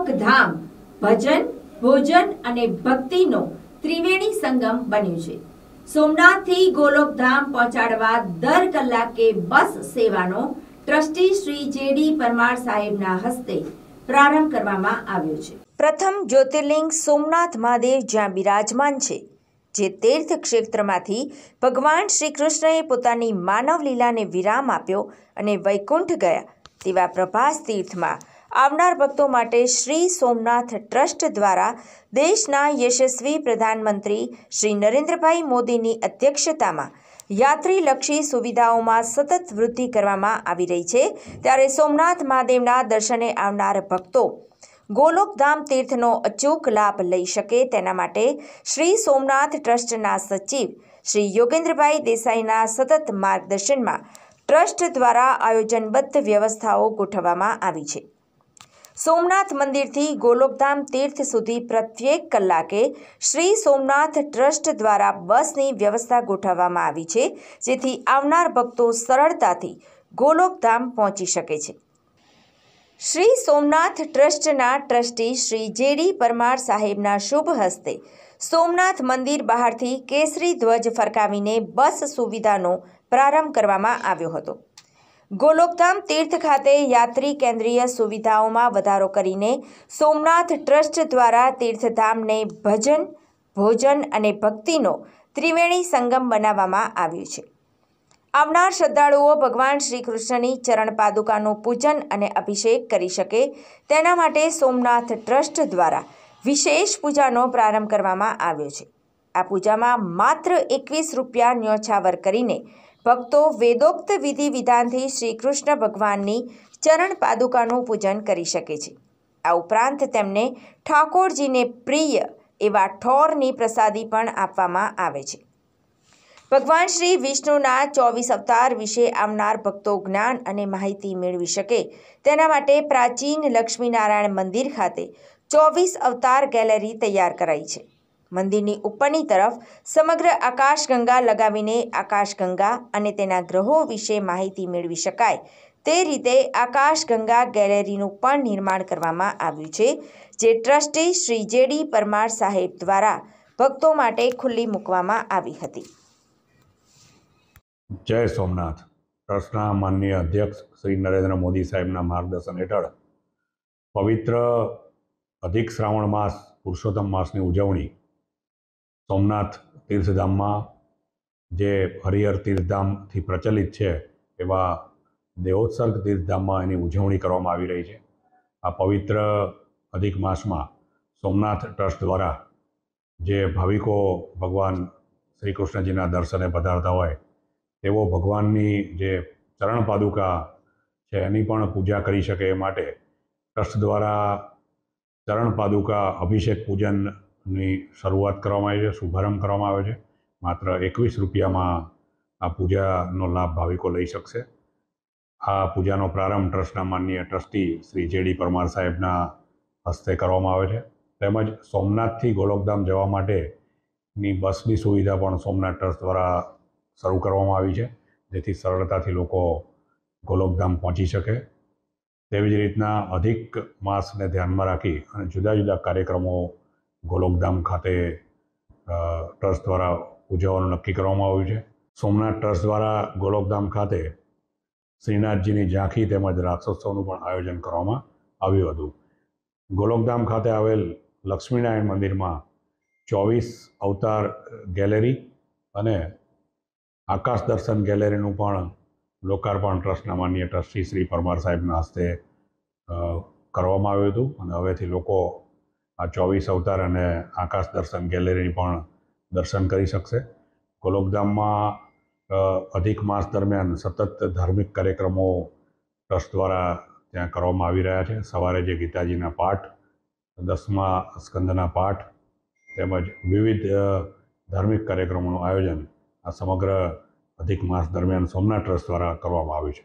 લોકધામ ભજન ભોજન અને ભક્તિનો ત્રિવેણી સંગમ બન્યું છે સોમનાથથી ગોલોકધામ પહોંચાડવા દર કલાકે બસ સેવાનો ટ્રસ્ટી શ્રી જેડી પરમાર સાહેબના હસ્તે પ્રારંભ કરવામાં આવ્યો છે પ્રથમ જ્યોતિર્લિંગ સોમનાથ મહાદેવ જ્યાં બિરાજમાન છે જે તીર્થ ક્ષેત્રમાંથી ભગવાન શ્રી કૃષ્ણએ પોતાની માનવ લીલાને વિરામ આપ્યો અને વૈકુંઠ ગયા તેવા પ્રભાસ તીર્થમાં આવનાર ભક્તો માટે શ્રી સોમનાથ ટ્રસ્ટ દ્વારા દેશના યશસ્વી પ્રધાનમંત્રી શ્રી નરેન્દ્રભાઈ મોદીની અધ્યક્ષતામાં યાત્રીલક્ષી સુવિધાઓમાં સતત વૃદ્ધિ કરવામાં આવી રહી છે ત્યારે સોમનાથ મહાદેવના દર્શને આવનાર ભક્તો ગોલોકધામ તીર્થનો અચૂક લાભ લઈ શકે તેના માટે શ્રી સોમનાથ ટ્રસ્ટના સચિવ શ્રી યોગેન્દ્રભાઈ દેસાઈના સતત માર્ગદર્શનમાં ટ્રસ્ટ દ્વારા આયોજનબદ્ધ વ્યવસ્થાઓ ગોઠવવામાં આવી છે સોમનાથ મંદિરથી ગોલોકધામ તીર્થ સુધી પ્રત્યેક કલાકે શ્રી સોમનાથ ટ્રસ્ટ દ્વારા બસની વ્યવસ્થા ગોઠવવામાં આવી છે જેથી આવનાર ભક્તો સરળતાથી ગોલોકધામ પહોંચી શકે છે શ્રી સોમનાથ ટ્રસ્ટના ટ્રસ્ટી શ્રી જેડી પરમાર સાહેબના શુભ હસ્તે સોમનાથ મંદિર બહારથી કેસરી ધ્વજ ફરકાવીને બસ સુવિધાનો પ્રારંભ કરવામાં આવ્યો હતો ગોલોકધામ તીર્થ ખાતે યાત્રી કેન્દ્રીય સુવિધાઓમાં વધારો કરીને સોમનાથ ટ્રસ્ટ દ્વારા તીર્થધામને ભજન ભોજન અને ભક્તિનો ત્રિવેણી સંગમ બનાવવામાં આવ્યું છે આવનાર શ્રદ્ધાળુઓ ભગવાન શ્રી કૃષ્ણની ચરણ પાદુકાનું પૂજન અને અભિષેક કરી શકે તેના માટે સોમનાથ ટ્રસ્ટ દ્વારા વિશેષ પૂજાનો પ્રારંભ કરવામાં આવ્યો છે આ પૂજામાં માત્ર એકવીસ રૂપિયા ન્યોછાવર કરીને ભક્તો વેદોક્ત વિધિ વિધાનથી શ્રી કૃષ્ણ ભગવાનની ચરણ પાદુકાનું પૂજન કરી શકે છે આ ઉપરાંત તેમને ઠાકોરજીને પ્રિય એવા ઠોરની પ્રસાદી પણ આપવામાં આવે છે ભગવાન શ્રી વિષ્ણુના ચોવીસ અવતાર વિશે આવનાર ભક્તો જ્ઞાન અને માહિતી મેળવી શકે તેના માટે પ્રાચીન લક્ષ્મીનારાયણ મંદિર ખાતે ચોવીસ અવતાર ગેલેરી તૈયાર કરાઈ છે મંદિરની ઉપરની તરફ સમગ્ર આકાશગંગા લગાવીને આકાશગંગા અને તેના ગ્રહો વિશે માહિતી મેળવી શકાય તે રીતે આકાશગંગા ગેલેરીનું પણ નિર્માણ કરવામાં આવ્યું છે જે ટ્રસ્ટી શ્રી જેડી પરમાર સાહેબ દ્વારા ભક્તો માટે ખુલ્લી મૂકવામાં આવી હતી જય સોમનાથ ટ્રસ્ટના માનનીય અધ્યક્ષ શ્રી નરેન્દ્ર મોદી સાહેબના માર્ગદર્શન હેઠળ પવિત્ર અધિક શ્રાવણ માસ પુરુષોત્તમ માસની ઉજવણી સોમનાથ તીર્થધામમાં જે હરિહર તીર્થધામથી પ્રચલિત છે એવા દેવોત્સર્ગ તીર્થધામમાં એની ઉજવણી કરવામાં આવી રહી છે આ પવિત્ર અધિક માસમાં સોમનાથ ટ્રસ્ટ દ્વારા જે ભાવિકો ભગવાન શ્રી કૃષ્ણજીના દર્શને પધારતા હોય તેઓ ભગવાનની જે ચરણ પાદુકા છે એની પણ પૂજા કરી શકે એ માટે ટ્રસ્ટ દ્વારા ચરણ પાદુકા અભિષેક પૂજન ની શરૂઆત કરવામાં આવી છે શુભારંભ કરવામાં આવે છે માત્ર એકવીસ રૂપિયામાં આ પૂજાનો લાભ ભાવિકો લઈ શકશે આ પૂજાનો પ્રારંભ ટ્રસ્ટના માનનીય ટ્રસ્ટી શ્રી જેડી પરમાર સાહેબના હસ્તે કરવામાં આવે છે તેમજ સોમનાથથી ગોલકધામ જવા માટેની બસની સુવિધા પણ સોમનાથ ટ્રસ્ટ દ્વારા શરૂ કરવામાં આવી છે જેથી સરળતાથી લોકો ગોલકધામ પહોંચી શકે તેવી જ રીતના અધિક માસને ધ્યાનમાં રાખી અને જુદા જુદા કાર્યક્રમો ગોલોકધામ ખાતે ટ્રસ્ટ દ્વારા ઉજવવાનું નક્કી કરવામાં આવ્યું છે સોમનાથ ટ્રસ્ટ દ્વારા ગોલોકધામ ખાતે શ્રીનાથજીની ઝાંખી તેમજ રાસોત્સવનું પણ આયોજન કરવામાં આવ્યું હતું ગોલોકધામ ખાતે આવેલ લક્ષ્મીનારાયણ મંદિરમાં ચોવીસ અવતાર ગેલેરી અને આકાશ દર્શન ગેલેરીનું પણ લોકાર્પણ ટ્રસ્ટના માન્ય ટ્રસ્ટી શ્રી પરમાર સાહેબના હસ્તે કરવામાં આવ્યું હતું અને હવેથી લોકો આ ચોવીસ અવતાર અને આકાશ દર્શન ગેલેરી પણ દર્શન કરી શકશે ગોલોકધામમાં અધિક માસ દરમિયાન સતત ધાર્મિક કાર્યક્રમો ટ્રસ્ટ દ્વારા ત્યાં કરવામાં આવી રહ્યા છે સવારે જે ગીતાજીના પાઠ દસમા સ્કંદના પાઠ તેમજ વિવિધ ધાર્મિક કાર્યક્રમોનું આયોજન આ સમગ્ર અધિક માસ દરમિયાન સોમનાથ ટ્રસ્ટ દ્વારા કરવામાં આવ્યું છે